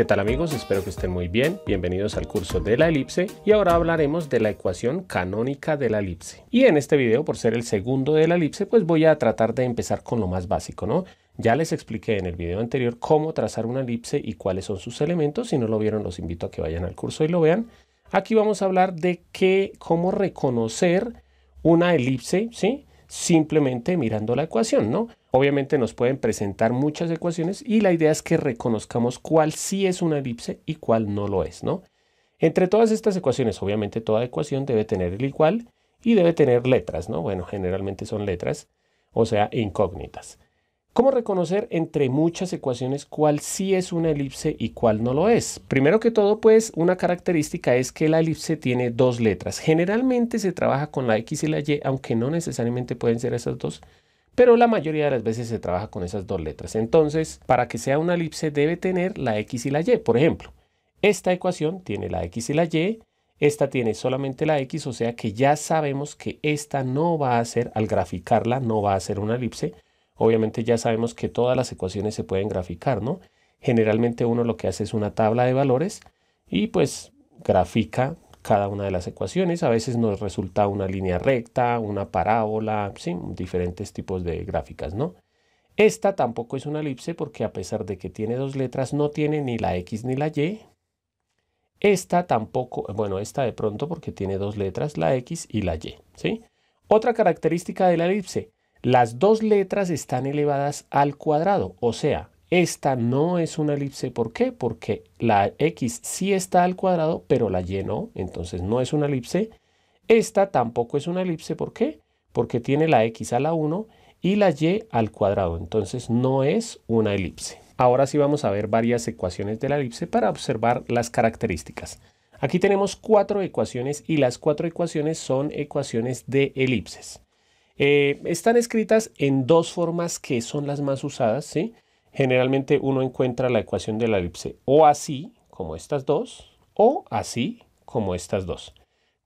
¿Qué tal amigos? Espero que estén muy bien. Bienvenidos al curso de la elipse y ahora hablaremos de la ecuación canónica de la elipse. Y en este video, por ser el segundo de la elipse, pues voy a tratar de empezar con lo más básico, ¿no? Ya les expliqué en el video anterior cómo trazar una elipse y cuáles son sus elementos. Si no lo vieron, los invito a que vayan al curso y lo vean. Aquí vamos a hablar de qué, cómo reconocer una elipse, ¿sí? Simplemente mirando la ecuación, ¿no? Obviamente nos pueden presentar muchas ecuaciones y la idea es que reconozcamos cuál sí es una elipse y cuál no lo es, ¿no? Entre todas estas ecuaciones, obviamente toda ecuación debe tener el igual y debe tener letras, ¿no? Bueno, generalmente son letras, o sea, incógnitas. ¿Cómo reconocer entre muchas ecuaciones cuál sí es una elipse y cuál no lo es? Primero que todo, pues una característica es que la elipse tiene dos letras. Generalmente se trabaja con la X y la Y, aunque no necesariamente pueden ser esas dos, pero la mayoría de las veces se trabaja con esas dos letras. Entonces, para que sea una elipse debe tener la x y la y. Por ejemplo, esta ecuación tiene la x y la y, esta tiene solamente la x, o sea que ya sabemos que esta no va a ser, al graficarla, no va a ser una elipse. Obviamente ya sabemos que todas las ecuaciones se pueden graficar, ¿no? Generalmente uno lo que hace es una tabla de valores y pues grafica cada una de las ecuaciones. A veces nos resulta una línea recta, una parábola, ¿sí? diferentes tipos de gráficas, ¿no? Esta tampoco es una elipse porque a pesar de que tiene dos letras no tiene ni la X ni la Y. Esta tampoco, bueno, esta de pronto porque tiene dos letras, la X y la Y, ¿sí? Otra característica de la elipse, las dos letras están elevadas al cuadrado, o sea, esta no es una elipse, ¿por qué? Porque la x sí está al cuadrado, pero la y no, entonces no es una elipse. Esta tampoco es una elipse, ¿por qué? Porque tiene la x a la 1 y la y al cuadrado, entonces no es una elipse. Ahora sí vamos a ver varias ecuaciones de la elipse para observar las características. Aquí tenemos cuatro ecuaciones y las cuatro ecuaciones son ecuaciones de elipses. Eh, están escritas en dos formas que son las más usadas, ¿sí? sí Generalmente uno encuentra la ecuación de la elipse o así, como estas dos, o así, como estas dos.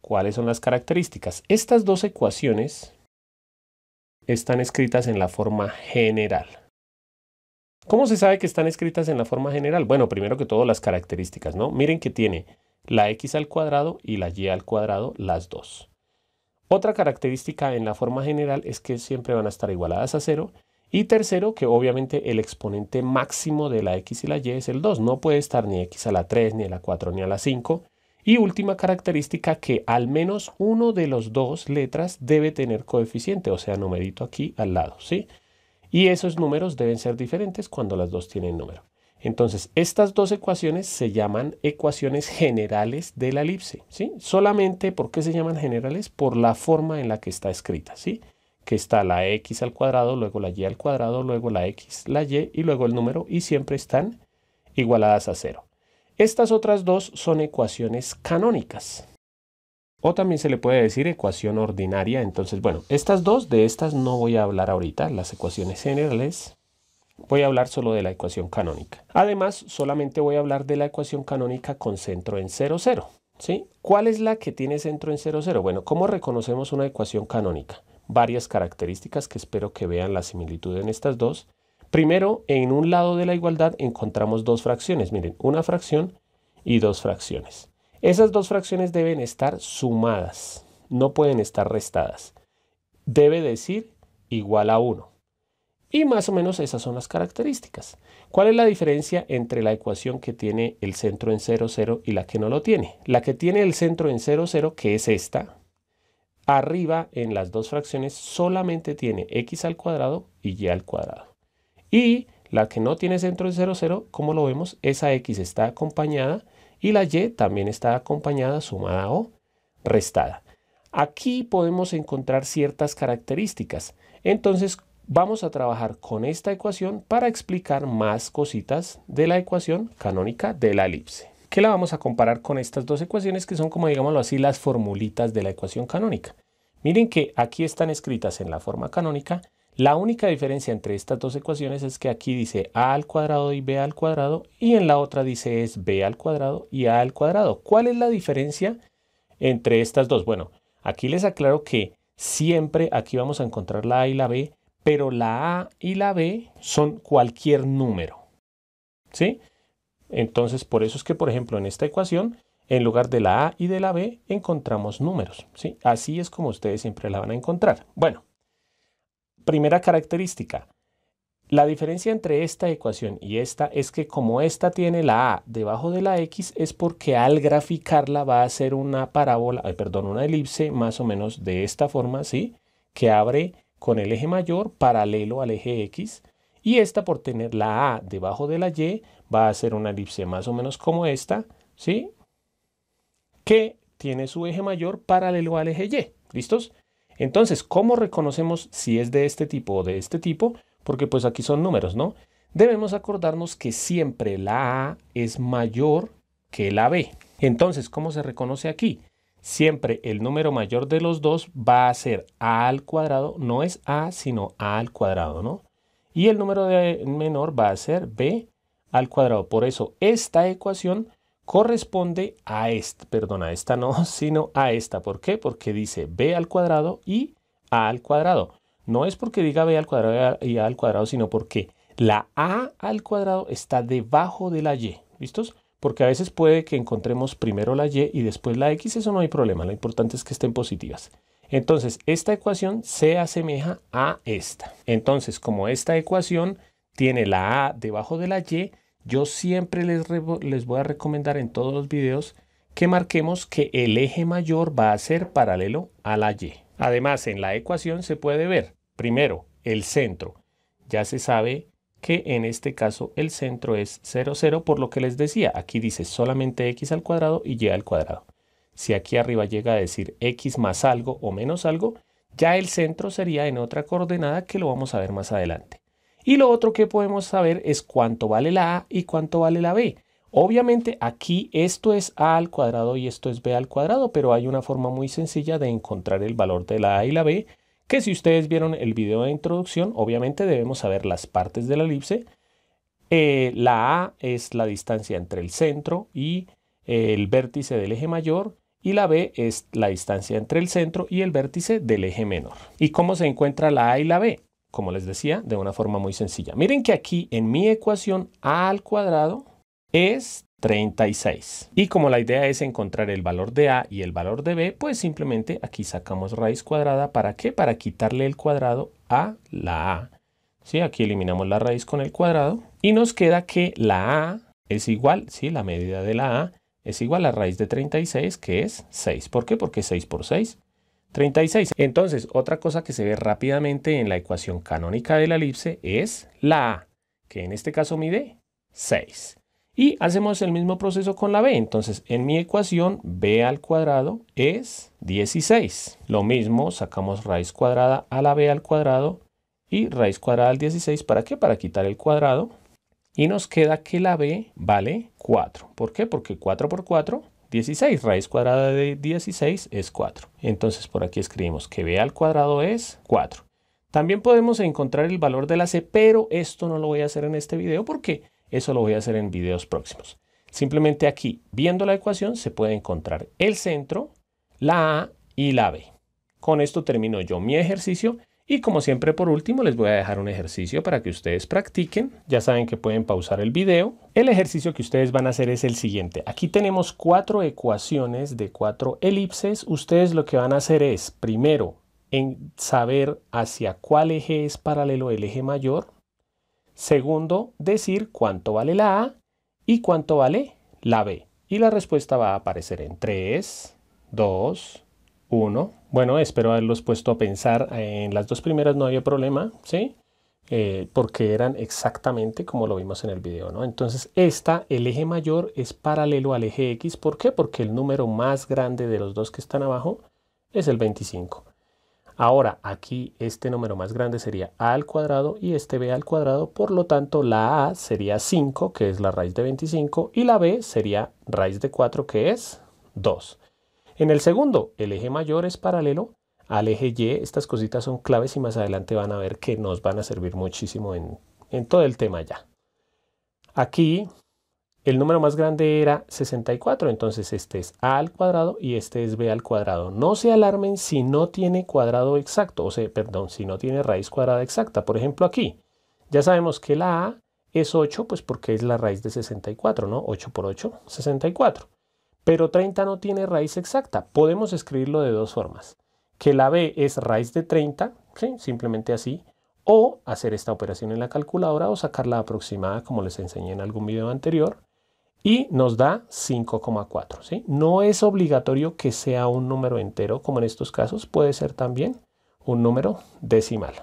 ¿Cuáles son las características? Estas dos ecuaciones están escritas en la forma general. ¿Cómo se sabe que están escritas en la forma general? Bueno, primero que todo las características, ¿no? Miren que tiene la x al cuadrado y la y al cuadrado, las dos. Otra característica en la forma general es que siempre van a estar igualadas a cero y tercero, que obviamente el exponente máximo de la x y la y es el 2. No puede estar ni x a la 3, ni a la 4, ni a la 5. Y última característica, que al menos uno de los dos letras debe tener coeficiente, o sea, numerito aquí al lado, ¿sí? Y esos números deben ser diferentes cuando las dos tienen número. Entonces, estas dos ecuaciones se llaman ecuaciones generales de la elipse, ¿sí? Solamente, ¿por qué se llaman generales? Por la forma en la que está escrita, ¿sí? que está la x al cuadrado, luego la y al cuadrado, luego la x, la y y luego el número y siempre están igualadas a cero. Estas otras dos son ecuaciones canónicas. O también se le puede decir ecuación ordinaria. Entonces, bueno, estas dos, de estas no voy a hablar ahorita, las ecuaciones generales. Voy a hablar solo de la ecuación canónica. Además, solamente voy a hablar de la ecuación canónica con centro en 0, 0. ¿Cuál es la que tiene centro en 0, 0? Bueno, ¿cómo reconocemos una ecuación canónica? varias características que espero que vean la similitud en estas dos. Primero, en un lado de la igualdad encontramos dos fracciones. Miren, una fracción y dos fracciones. Esas dos fracciones deben estar sumadas, no pueden estar restadas. Debe decir igual a 1. Y más o menos esas son las características. ¿Cuál es la diferencia entre la ecuación que tiene el centro en 0, 0 y la que no lo tiene? La que tiene el centro en 0, 0, que es esta, arriba en las dos fracciones solamente tiene x al cuadrado y y al cuadrado. Y la que no tiene centro de 0, 0, como lo vemos, esa x está acompañada y la y también está acompañada, sumada o restada. Aquí podemos encontrar ciertas características. Entonces vamos a trabajar con esta ecuación para explicar más cositas de la ecuación canónica de la elipse que la vamos a comparar con estas dos ecuaciones que son como digámoslo así las formulitas de la ecuación canónica. Miren que aquí están escritas en la forma canónica. La única diferencia entre estas dos ecuaciones es que aquí dice a al cuadrado y b al cuadrado y en la otra dice es b al cuadrado y a al cuadrado. ¿Cuál es la diferencia entre estas dos? Bueno, aquí les aclaro que siempre aquí vamos a encontrar la a y la b, pero la a y la b son cualquier número. ¿Sí? Entonces, por eso es que, por ejemplo, en esta ecuación en lugar de la A y de la B encontramos números. ¿sí? Así es como ustedes siempre la van a encontrar. Bueno, primera característica. La diferencia entre esta ecuación y esta es que como esta tiene la A debajo de la X es porque al graficarla va a ser una parábola, perdón, una elipse más o menos de esta forma, ¿sí? Que abre con el eje mayor paralelo al eje X y esta por tener la A debajo de la Y va a ser una elipse más o menos como esta, ¿sí? que tiene su eje mayor paralelo al eje Y. ¿Listos? Entonces, ¿cómo reconocemos si es de este tipo o de este tipo? Porque pues aquí son números, ¿no? Debemos acordarnos que siempre la A es mayor que la B. Entonces, ¿cómo se reconoce aquí? Siempre el número mayor de los dos va a ser A al cuadrado, no es A, sino A al cuadrado, ¿no? Y el número de menor va a ser B al cuadrado. Por eso, esta ecuación corresponde a esta, perdón, a esta no, sino a esta. ¿Por qué? Porque dice b al cuadrado y a al cuadrado. No es porque diga b al cuadrado y a al cuadrado, sino porque la a al cuadrado está debajo de la y. ¿Listos? Porque a veces puede que encontremos primero la y y después la x, eso no hay problema, lo importante es que estén positivas. Entonces, esta ecuación se asemeja a esta. Entonces, como esta ecuación tiene la a debajo de la y, yo siempre les, les voy a recomendar en todos los videos que marquemos que el eje mayor va a ser paralelo a la Y. Además, en la ecuación se puede ver, primero, el centro. Ya se sabe que en este caso el centro es 0, 0, por lo que les decía, aquí dice solamente x al cuadrado y y al cuadrado. Si aquí arriba llega a decir x más algo o menos algo, ya el centro sería en otra coordenada que lo vamos a ver más adelante. Y lo otro que podemos saber es cuánto vale la A y cuánto vale la B. Obviamente aquí esto es A al cuadrado y esto es B al cuadrado, pero hay una forma muy sencilla de encontrar el valor de la A y la B, que si ustedes vieron el video de introducción, obviamente debemos saber las partes de la elipse. Eh, la A es la distancia entre el centro y eh, el vértice del eje mayor, y la B es la distancia entre el centro y el vértice del eje menor. ¿Y cómo se encuentra la A y la B? como les decía, de una forma muy sencilla. Miren que aquí en mi ecuación a al cuadrado es 36. Y como la idea es encontrar el valor de a y el valor de b, pues simplemente aquí sacamos raíz cuadrada. ¿Para qué? Para quitarle el cuadrado a la a. ¿Sí? Aquí eliminamos la raíz con el cuadrado y nos queda que la a es igual, ¿sí? la medida de la a es igual a raíz de 36 que es 6. ¿Por qué? Porque 6 por 6 36. Entonces, otra cosa que se ve rápidamente en la ecuación canónica de la elipse es la A, que en este caso mide 6. Y hacemos el mismo proceso con la B. Entonces, en mi ecuación, B al cuadrado es 16. Lo mismo, sacamos raíz cuadrada a la B al cuadrado y raíz cuadrada al 16. ¿Para qué? Para quitar el cuadrado. Y nos queda que la B vale 4. ¿Por qué? Porque 4 por 4 16. Raíz cuadrada de 16 es 4. Entonces por aquí escribimos que b al cuadrado es 4. También podemos encontrar el valor de la c, pero esto no lo voy a hacer en este video porque eso lo voy a hacer en videos próximos. Simplemente aquí, viendo la ecuación, se puede encontrar el centro, la A y la B. Con esto termino yo mi ejercicio y como siempre por último les voy a dejar un ejercicio para que ustedes practiquen. Ya saben que pueden pausar el video. El ejercicio que ustedes van a hacer es el siguiente. Aquí tenemos cuatro ecuaciones de cuatro elipses. Ustedes lo que van a hacer es primero en saber hacia cuál eje es paralelo el eje mayor. Segundo, decir cuánto vale la A y cuánto vale la B. Y la respuesta va a aparecer en 3, 2, 1. Bueno, espero haberlos puesto a pensar. En las dos primeras no había problema, ¿sí? Eh, porque eran exactamente como lo vimos en el video, ¿no? Entonces, esta, el eje mayor es paralelo al eje X. ¿Por qué? Porque el número más grande de los dos que están abajo es el 25. Ahora, aquí este número más grande sería a al cuadrado y este b al cuadrado, por lo tanto la a sería 5, que es la raíz de 25, y la b sería raíz de 4, que es 2. En el segundo, el eje mayor es paralelo al eje Y. Estas cositas son claves y más adelante van a ver que nos van a servir muchísimo en, todo el tema ya. Aquí el número más grande era 64, entonces este es a al cuadrado y este es b al cuadrado. No se alarmen si no tiene cuadrado exacto, o sea, perdón, si no tiene raíz cuadrada exacta. Por ejemplo aquí, ya sabemos que la a es 8, pues porque es la raíz de 64, ¿no? 8 por 8, 64. Pero 30 no tiene raíz exacta. Podemos escribirlo de dos formas. Que la b es raíz de 30, simplemente así, o hacer esta operación en la calculadora o sacarla aproximada como les enseñé en algún video anterior y nos da 5,4. ¿sí? No es obligatorio que sea un número entero como en estos casos, puede ser también un número decimal.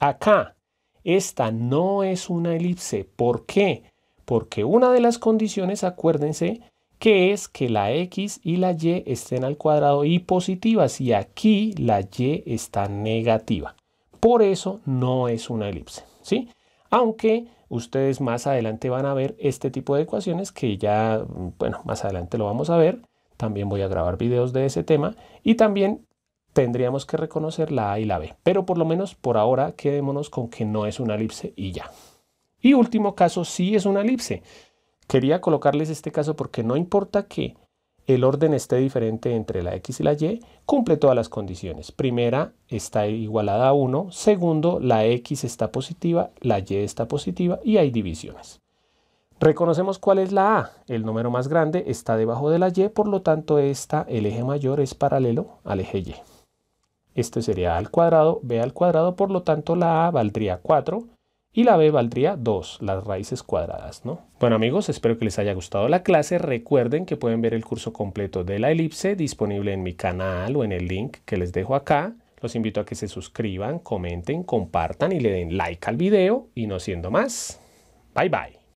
Acá, esta no es una elipse. ¿Por qué? Porque una de las condiciones, acuérdense, que es que la X y la Y estén al cuadrado y positivas y aquí la Y está negativa. Por eso no es una elipse, ¿sí? Aunque ustedes más adelante van a ver este tipo de ecuaciones que ya, bueno, más adelante lo vamos a ver. También voy a grabar videos de ese tema y también tendríamos que reconocer la A y la B. Pero por lo menos por ahora quedémonos con que no es una elipse y ya. Y último caso, sí es una elipse. Quería colocarles este caso porque no importa que el orden esté diferente entre la x y la y, cumple todas las condiciones. Primera, está igualada a 1. Segundo, la x está positiva, la y está positiva y hay divisiones. Reconocemos cuál es la a. El número más grande está debajo de la y, por lo tanto esta, el eje mayor es paralelo al eje y. Esto sería a al cuadrado, b al cuadrado, por lo tanto la a valdría 4 y la b valdría 2, las raíces cuadradas, ¿no? Bueno amigos, espero que les haya gustado la clase. Recuerden que pueden ver el curso completo de la elipse disponible en mi canal o en el link que les dejo acá. Los invito a que se suscriban, comenten, compartan y le den like al video. Y no siendo más, bye bye.